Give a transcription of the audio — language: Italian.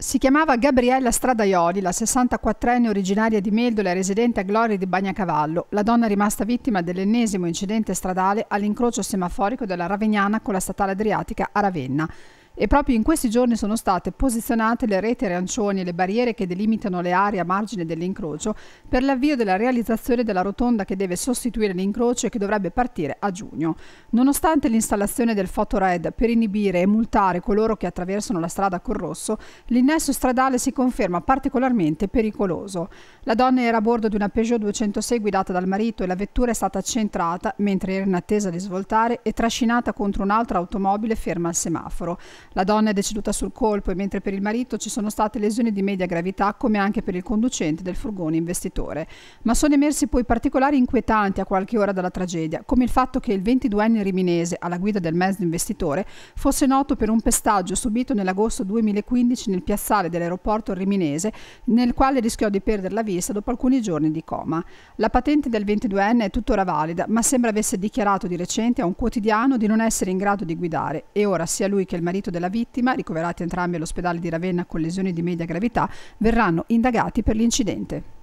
Si chiamava Gabriella Stradaioli, la 64enne originaria di Meldola e residente a Gloria di Bagnacavallo, la donna rimasta vittima dell'ennesimo incidente stradale all'incrocio semaforico della Ravegnana con la statale adriatica a Ravenna. E proprio in questi giorni sono state posizionate le reti arancioni e le barriere che delimitano le aree a margine dell'incrocio per l'avvio della realizzazione della rotonda che deve sostituire l'incrocio e che dovrebbe partire a giugno. Nonostante l'installazione del fotored per inibire e multare coloro che attraversano la strada col rosso, l'innesso stradale si conferma particolarmente pericoloso. La donna era a bordo di una Peugeot 206 guidata dal marito e la vettura è stata centrata mentre era in attesa di svoltare e trascinata contro un'altra automobile ferma al semaforo. La donna è deceduta sul colpo e mentre per il marito ci sono state lesioni di media gravità come anche per il conducente del furgone investitore. Ma sono emersi poi particolari inquietanti a qualche ora dalla tragedia, come il fatto che il 22enne riminese alla guida del mezzo investitore fosse noto per un pestaggio subito nell'agosto 2015 nel piazzale dell'aeroporto riminese nel quale rischiò di perdere la vista dopo alcuni giorni di coma. La patente del 22enne è tuttora valida ma sembra avesse dichiarato di recente a un quotidiano di non essere in grado di guidare e ora sia lui che il marito del della vittima, ricoverati entrambi all'ospedale di Ravenna con lesioni di media gravità, verranno indagati per l'incidente.